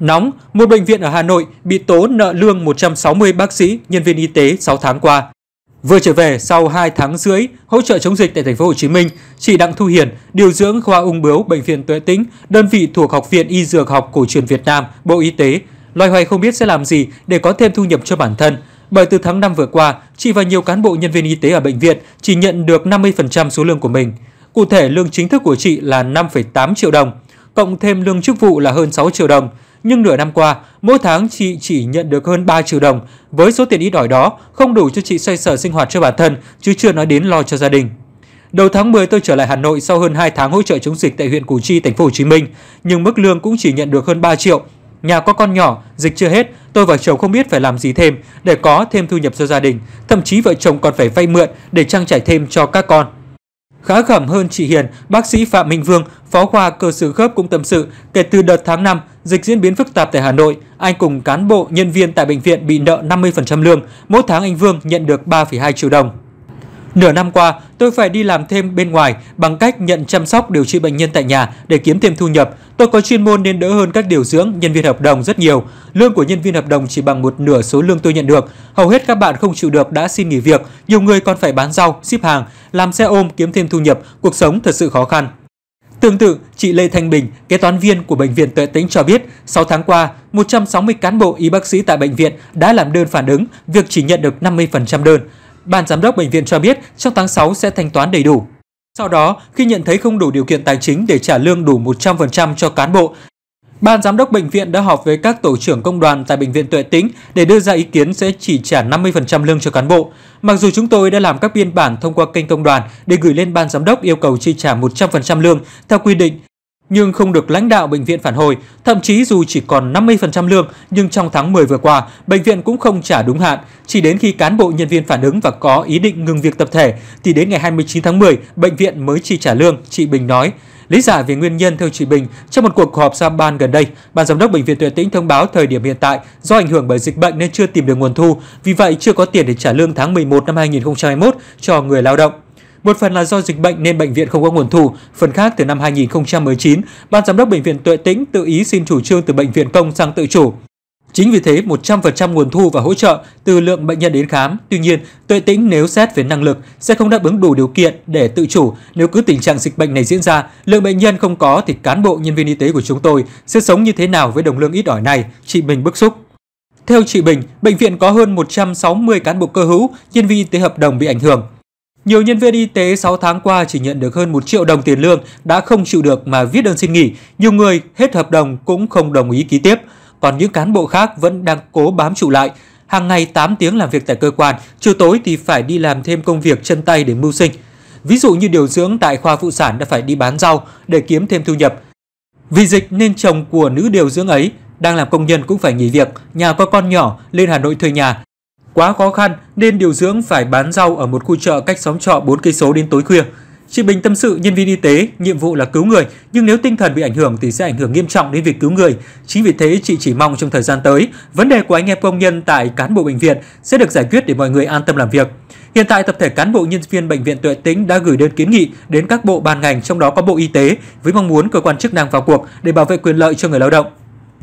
Nóng, một bệnh viện ở Hà Nội bị tố nợ lương 160 bác sĩ, nhân viên y tế 6 tháng qua. Vừa trở về sau 2 tháng rưỡi hỗ trợ chống dịch tại thành phố Hồ Chí Minh, chị Đặng Thu Hiền, điều dưỡng khoa ung bướu bệnh viện Tuệ Tĩnh, đơn vị thuộc Học viện Y Dược học Cổ truyền Việt Nam, Bộ Y tế, loay hoay không biết sẽ làm gì để có thêm thu nhập cho bản thân. Bởi từ tháng 5 vừa qua, chị và nhiều cán bộ nhân viên y tế ở bệnh viện chỉ nhận được 50% số lương của mình. Cụ thể, lương chính thức của chị là 5,8 triệu đồng, cộng thêm lương chức vụ là hơn 6 triệu đồng nhưng nửa năm qua, mỗi tháng chị chỉ nhận được hơn 3 triệu đồng. Với số tiền ít ỏi đó, không đủ cho chị xoay sở sinh hoạt cho bản thân, chứ chưa nói đến lo cho gia đình. Đầu tháng 10 tôi trở lại Hà Nội sau hơn 2 tháng hỗ trợ chống dịch tại huyện Củ Chi, thành phố Hồ Chí Minh, nhưng mức lương cũng chỉ nhận được hơn 3 triệu. Nhà có con nhỏ, dịch chưa hết, tôi và chồng không biết phải làm gì thêm để có thêm thu nhập cho gia đình, thậm chí vợ chồng còn phải vay mượn để trang trải thêm cho các con. Khá khẩm hơn chị Hiền, bác sĩ Phạm Minh Vương, phó khoa cơ sở khớp cũng tâm sự, kể từ đợt tháng 5, dịch diễn biến phức tạp tại Hà Nội, anh cùng cán bộ, nhân viên tại bệnh viện bị nợ 50% lương, mỗi tháng anh Vương nhận được 3,2 triệu đồng. Nửa năm qua, tôi phải đi làm thêm bên ngoài bằng cách nhận chăm sóc điều trị bệnh nhân tại nhà để kiếm thêm thu nhập. Tôi có chuyên môn nên đỡ hơn các điều dưỡng, nhân viên hợp đồng rất nhiều. Lương của nhân viên hợp đồng chỉ bằng một nửa số lương tôi nhận được. Hầu hết các bạn không chịu được đã xin nghỉ việc, nhiều người còn phải bán rau, ship hàng, làm xe ôm kiếm thêm thu nhập, cuộc sống thật sự khó khăn. Tương tự, chị Lê Thanh Bình, kế toán viên của Bệnh viện Tuệ Tĩnh cho biết, 6 tháng qua, 160 cán bộ y bác sĩ tại bệnh viện đã làm đơn phản ứng việc chỉ nhận được 50% đơn ban giám đốc bệnh viện cho biết trong tháng 6 sẽ thanh toán đầy đủ. Sau đó, khi nhận thấy không đủ điều kiện tài chính để trả lương đủ 100% cho cán bộ, Ban giám đốc bệnh viện đã họp với các tổ trưởng công đoàn tại Bệnh viện Tuệ Tĩnh để đưa ra ý kiến sẽ chỉ trả 50% lương cho cán bộ. Mặc dù chúng tôi đã làm các biên bản thông qua kênh công đoàn để gửi lên ban giám đốc yêu cầu chi trả 100% lương theo quy định, nhưng không được lãnh đạo bệnh viện phản hồi, thậm chí dù chỉ còn 50% lương nhưng trong tháng 10 vừa qua, bệnh viện cũng không trả đúng hạn, chỉ đến khi cán bộ nhân viên phản ứng và có ý định ngừng việc tập thể thì đến ngày 29 tháng 10, bệnh viện mới chi trả lương, chị Bình nói. Lý giải về nguyên nhân theo chị Bình, trong một cuộc họp ra ban gần đây, ban giám đốc bệnh viện Tuệ Tĩnh thông báo thời điểm hiện tại do ảnh hưởng bởi dịch bệnh nên chưa tìm được nguồn thu, vì vậy chưa có tiền để trả lương tháng 11 năm 2021 cho người lao động. Một phần là do dịch bệnh nên bệnh viện không có nguồn thu, phần khác từ năm 2019, ban giám đốc bệnh viện Tuệ Tĩnh tự ý xin chủ trương từ bệnh viện công sang tự chủ. Chính vì thế, 100% nguồn thu và hỗ trợ từ lượng bệnh nhân đến khám. Tuy nhiên, Tuệ Tĩnh nếu xét về năng lực sẽ không đáp ứng đủ điều kiện để tự chủ. Nếu cứ tình trạng dịch bệnh này diễn ra, lượng bệnh nhân không có thì cán bộ nhân viên y tế của chúng tôi sẽ sống như thế nào với đồng lương ít ỏi này? Chị Bình bức xúc. Theo chị Bình, bệnh viện có hơn 160 cán bộ cơ hữu, nhân viên y tế hợp đồng bị ảnh hưởng. Nhiều nhân viên y tế 6 tháng qua chỉ nhận được hơn 1 triệu đồng tiền lương đã không chịu được mà viết đơn xin nghỉ. Nhiều người hết hợp đồng cũng không đồng ý ký tiếp. Còn những cán bộ khác vẫn đang cố bám trụ lại. Hàng ngày 8 tiếng làm việc tại cơ quan, chiều tối thì phải đi làm thêm công việc chân tay để mưu sinh. Ví dụ như điều dưỡng tại khoa phụ sản đã phải đi bán rau để kiếm thêm thu nhập. Vì dịch nên chồng của nữ điều dưỡng ấy đang làm công nhân cũng phải nghỉ việc, nhà có con nhỏ lên Hà Nội thuê nhà quá khó khăn nên điều dưỡng phải bán rau ở một khu chợ cách xóm trọ 4 cây số đến tối khuya. Chị Bình tâm sự nhân viên y tế, nhiệm vụ là cứu người, nhưng nếu tinh thần bị ảnh hưởng thì sẽ ảnh hưởng nghiêm trọng đến việc cứu người. Chính vì thế chị chỉ mong trong thời gian tới, vấn đề của anh em công nhân tại cán bộ bệnh viện sẽ được giải quyết để mọi người an tâm làm việc. Hiện tại tập thể cán bộ nhân viên bệnh viện Tuệ Tĩnh đã gửi đơn kiến nghị đến các bộ ban ngành trong đó có Bộ Y tế với mong muốn cơ quan chức năng vào cuộc để bảo vệ quyền lợi cho người lao động.